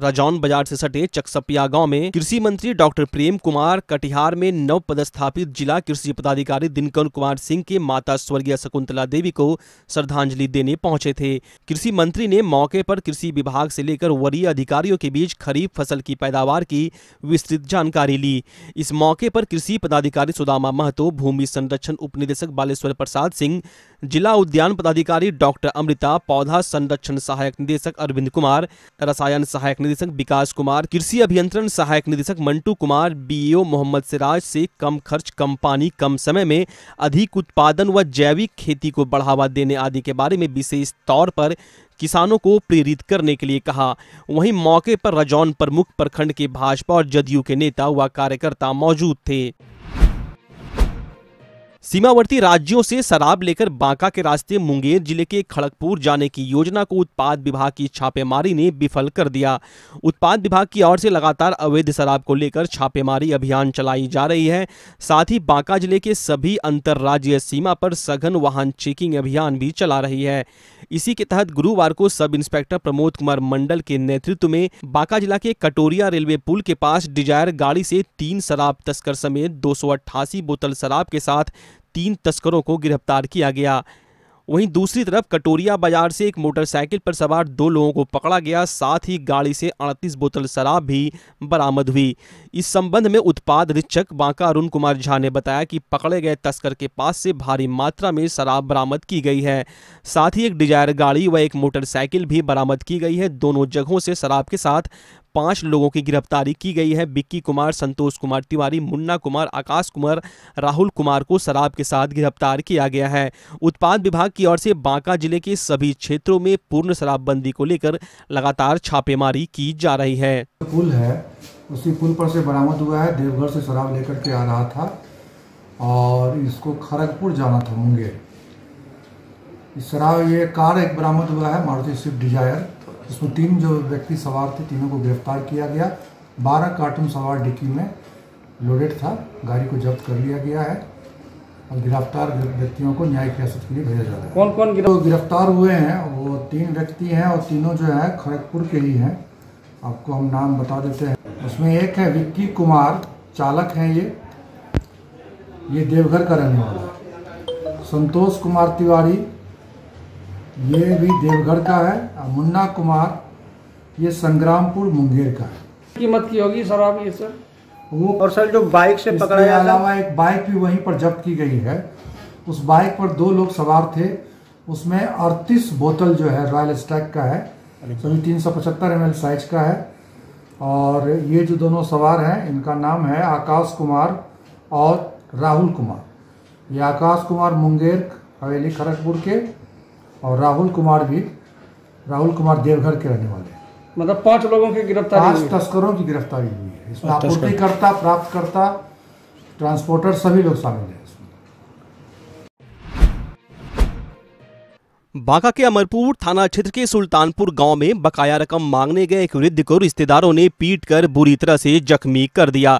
राजौन बाजार से सटे चकसपिया गांव में कृषि मंत्री डॉक्टर प्रेम कुमार कटिहार में नव पदस्थापित जिला कृषि पदाधिकारी दिनकर कुमार सिंह के माता स्वर्गीय शकुंतला देवी को श्रद्धांजलि देने पहुंचे थे कृषि मंत्री ने मौके पर कृषि विभाग से लेकर वरीय अधिकारियों के बीच खरीफ फसल की पैदावार की विस्तृत जानकारी ली इस मौके पर कृषि पदाधिकारी सुदामा महतो भूमि संरक्षण निदेशक बालेश्वर प्रसाद सिंह जिला उद्यान पदाधिकारी डॉक्टर अमृता पौधा संरक्षण सहायक निदेशक अरविंद कुमार रसायन सहायक निदेशक विकास कुमार कृषि अभियंत्रण सहायक निदेशक मंटू कुमार बीईओ मोहम्मद सिराज से कम खर्च कम पानी कम समय में अधिक उत्पादन व जैविक खेती को बढ़ावा देने आदि के बारे में विशेष तौर पर किसानों को प्रेरित करने के लिए कहा वहीं मौके पर रजौन प्रमुख प्रखंड के भाजपा और जदयू के नेता व कार्यकर्ता मौजूद थे सीमावर्ती राज्यों से शराब लेकर बांका के रास्ते मुंगेर जिले के खड़गपुर जाने की योजना को उत्पाद विभाग की छापेमारी ने विफल कर दिया उत्पाद विभाग की ओर से लगातार अवैध शराब को लेकर छापेमारी अभियान चलाई जा रही है साथ ही बांका जिले के सभी अंतर्राज्यीय सीमा पर सघन वाहन चेकिंग अभियान भी चला रही है इसी के तहत गुरुवार को सब इंस्पेक्टर प्रमोद कुमार मंडल के नेतृत्व में बांका जिला के कटोरिया रेलवे पुल के पास डिजायर गाड़ी से तीन शराब तस्कर समेत दो बोतल शराब के साथ तीन तस्करों को गिरफ्तार किया गया वहीं दूसरी तरफ कटोरिया बाजार से एक मोटरसाइकिल पर सवार दो लोगों को पकड़ा गया साथ ही गाड़ी से अड़तीस बोतल शराब भी बरामद हुई इस संबंध में उत्पाद निरीक्षक बांका अरुण कुमार झा ने बताया कि पकड़े गए तस्कर के पास से भारी मात्रा में शराब बरामद की गई है साथ ही एक डिजायर गाड़ी व एक मोटरसाइकिल भी बरामद की गई है दोनों जगहों से शराब के साथ पांच लोगों की गिरफ्तारी की गई है बिक्की कुमार संतोष कुमार तिवारी मुन्ना कुमार आकाश कुमार राहुल कुमार को शराब के साथ गिरफ्तार किया गया है उत्पाद विभाग की ओर से बांका जिले के सभी क्षेत्रों में पूर्ण शराबबंदी को लेकर लगातार छापेमारी की जा रही है पुल है उसी पुल पर से बरामद हुआ है देवघर से शराब लेकर के आ रहा था और इसको खड़गपुर जाना था मुंगेर शराब ये कार एक बरामद हुआ है मारुति स्विफ्ट डिजायर इसमें तीन जो व्यक्ति सवार थे तीनों को गिरफ्तार किया गया बारह कार्टून सवार डिक्की में लोडेड था गाड़ी को जब्त कर लिया गया है और गिरफ्तार व्यक्तियों को न्यायिक हिरासत के लिए भेजा जा रहा है कौन कौन जो गिरफ्तार हुए हैं वो तीन व्यक्ति हैं और तीनों जो है खड़गपुर के ही हैं आपको हम नाम बता देते हैं उसमें एक है विक्की कुमार चालक हैं ये ये देवघर का रहने वाला संतोष कुमार तिवारी ये भी देवघर का है और मुन्ना कुमार ये संग्रामपुर मुंगेर का है कीमत की होगी सर आप ये सर वो और सर जो बाइक से पकड़ा अलावा एक बाइक भी वहीं पर जब्त की गई है उस बाइक पर दो लोग सवार थे उसमें अड़तीस बोतल जो है रॉयल स्टैक का है सभी तीन सौ पचहत्तर एम साइज का है और ये जो दोनों सवार हैं इनका नाम है आकाश कुमार और राहुल कुमार ये आकाश कुमार मुंगेर हवेली खड़गपुर के और राहुल कुमार भी राहुल कुमार देवघर के रहने वाले मतलब पांच लोगों की गिरफ्तारी पांच तस्करों की गिरफ्तारी हुई है इसमें आपूर्तिकर्ता प्राप्तकर्ता ट्रांसपोर्टर सभी लोग शामिल हैं बांका के अमरपुर थाना क्षेत्र के सुल्तानपुर गांव में बकाया रकम मांगने गए एक वृद्ध को रिश्तेदारों ने पीटकर बुरी तरह से जख्मी कर दिया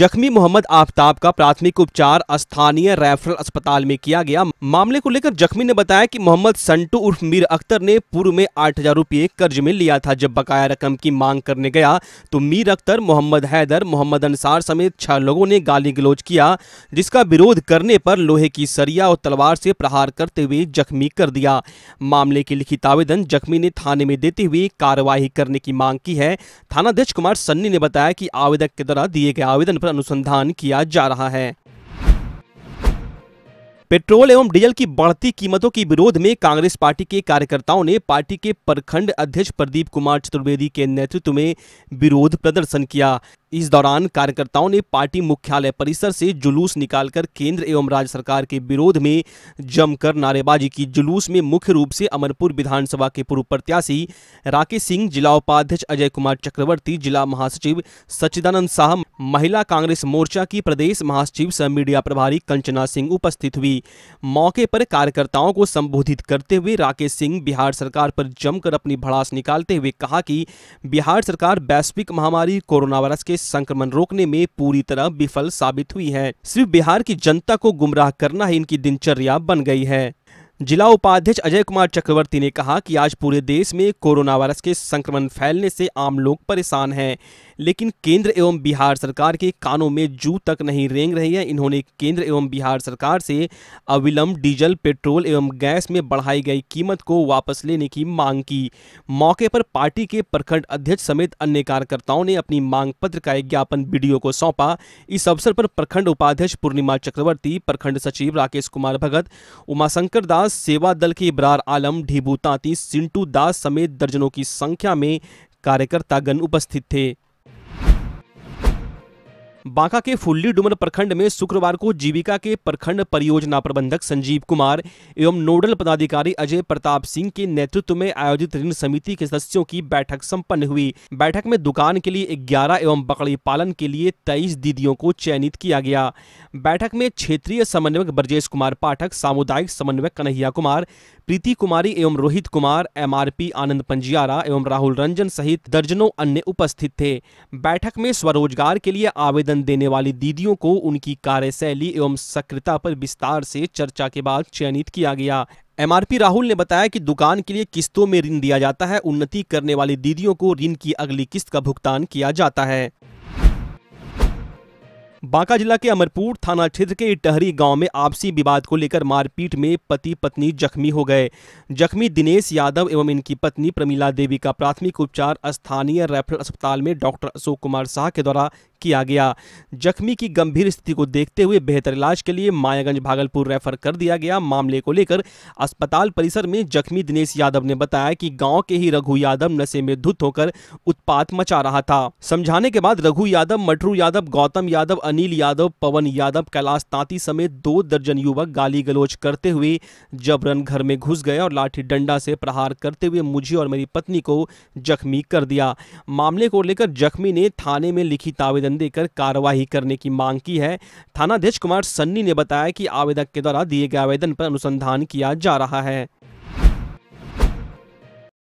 जख्मी मोहम्मद आफ्ताब का प्राथमिक उपचार स्थानीय रेफरल अस्पताल में किया गया मामले को लेकर जख्मी ने बताया कि मोहम्मद संटू उर्फ मीर अख्तर ने पूर्व में आठ हजार कर्ज में लिया था जब बकाया रकम की मांग करने गया तो मीर अख्तर मोहम्मद हैदर मोहम्मद अंसार समेत छह लोगों ने गाली गलोज किया जिसका विरोध करने पर लोहे की सरिया और तलवार से प्रहार करते हुए जख्मी कर दिया मामले की लिखित आवेदन जख्मी ने थाने में देते हुए कार्यवाही करने की मांग की है थानाध्यक्ष कुमार सन्नी ने बताया कि आवेदक के द्वारा दिए गए आवेदन पर अनुसंधान किया जा रहा है पेट्रोल एवं डीजल की बढ़ती कीमतों के की विरोध में कांग्रेस पार्टी के कार्यकर्ताओं ने पार्टी के प्रखंड अध्यक्ष प्रदीप कुमार चतुर्वेदी के नेतृत्व में विरोध प्रदर्शन किया इस दौरान कार्यकर्ताओं ने पार्टी मुख्यालय परिसर से जुलूस निकालकर केंद्र एवं राज्य सरकार के विरोध में जमकर नारेबाजी की जुलूस में मुख्य रूप से अमरपुर विधानसभा के पूर्व प्रत्याशी राकेश सिंह जिला उपाध्यक्ष अजय कुमार चक्रवर्ती जिला महासचिव सच्चिदानंद शाह महिला कांग्रेस मोर्चा की प्रदेश महासचिव सह मीडिया प्रभारी कंचना सिंह उपस्थित हुई मौके पर कार्यकर्ताओं को संबोधित करते हुए राकेश सिंह बिहार सरकार पर जमकर अपनी भड़ास निकालते हुए कहा कि बिहार सरकार वैश्विक महामारी कोरोना वायरस के संक्रमण रोकने में पूरी तरह विफल साबित हुई है सिर्फ बिहार की जनता को गुमराह करना ही इनकी दिनचर्या बन गई है जिला उपाध्यक्ष अजय कुमार चक्रवर्ती ने कहा कि आज पूरे देश में कोरोना वायरस के संक्रमण फैलने से आम लोग परेशान हैं लेकिन केंद्र एवं बिहार सरकार के कानों में जू तक नहीं रेंग रही है इन्होंने केंद्र एवं बिहार सरकार से अविलंब डीजल पेट्रोल एवं गैस में बढ़ाई गई कीमत को वापस लेने की मांग की मौके पर पार्टी के प्रखंड अध्यक्ष समेत अन्य कार्यकर्ताओं ने अपनी मांग पत्र का एक ज्ञापन बी को सौंपा इस अवसर पर प्रखंड उपाध्यक्ष पूर्णिमा चक्रवर्ती प्रखंड सचिव राकेश कुमार भगत उमाशंकर दास समाज सेवा दल के इब्रार आलम ढीबू तांती सिंटू दास समेत दर्जनों की संख्या में कार्यकर्तागण उपस्थित थे बांका के फुल्ली डुमर प्रखंड में शुक्रवार को जीविका के प्रखंड परियोजना प्रबंधक संजीव कुमार एवं नोडल पदाधिकारी अजय प्रताप सिंह के नेतृत्व में आयोजित ऋण समिति के सदस्यों की बैठक संपन्न हुई बैठक में दुकान के लिए 11 एवं बकरी पालन के लिए 23 दीदियों को चयनित किया गया बैठक में क्षेत्रीय समन्वयक ब्रजेश कुमार पाठक सामुदायिक समन्वयक कन्हैया कुमार प्रीति कुमारी एवं रोहित कुमार एम आनंद पंजियारा एवं राहुल रंजन सहित दर्जनों अन्य उपस्थित थे बैठक में स्वरोजगार के लिए आवेदन आवेदन देने वाली दीदियों को उनकी कार्यशैली एवं सक्रियता पर विस्तार से चर्चा के बाद चयनित किया गया एमआरपी राहुल ने बताया कि दुकान के लिए किस्तों में ऋण दिया जाता है उन्नति करने वाली दीदियों को ऋण की अगली किस्त का भुगतान किया जाता है बांका जिला के अमरपुर थाना क्षेत्र के इटहरी गांव में आपसी विवाद को लेकर मारपीट में पति पत्नी जख्मी हो गए जख्मी दिनेश यादव एवं इनकी पत्नी प्रमीला देवी का प्राथमिक उपचार स्थानीय रेफरल अस्पताल में डॉक्टर अशोक कुमार शाह के द्वारा किया गया जख्मी की गंभीर स्थिति को देखते हुए बेहतर इलाज के लिए मायागंज भागलपुर रेफर कर दिया गया मामले को लेकर अस्पताल परिसर में जख्मी दिनेश यादव ने बताया कि गांव के ही रघु यादव नशे में धुत होकर उत्पात मचा रहा था समझाने के बाद रघु यादव मटरू यादव गौतम यादव अनिल यादव पवन यादव कैलाश तांती समेत दो दर्जन युवक गाली गलोच करते हुए जबरन घर में घुस गए और लाठी डंडा से प्रहार करते हुए मुझे और मेरी पत्नी को जख्मी कर दिया मामले को लेकर जख्मी ने थाने में लिखित आवेदन आवेदन देकर कार्यवाही करने की मांग की है थानाध्यक्ष कुमार सन्नी ने बताया कि आवेदक के द्वारा दिए गए आवेदन पर अनुसंधान किया जा रहा है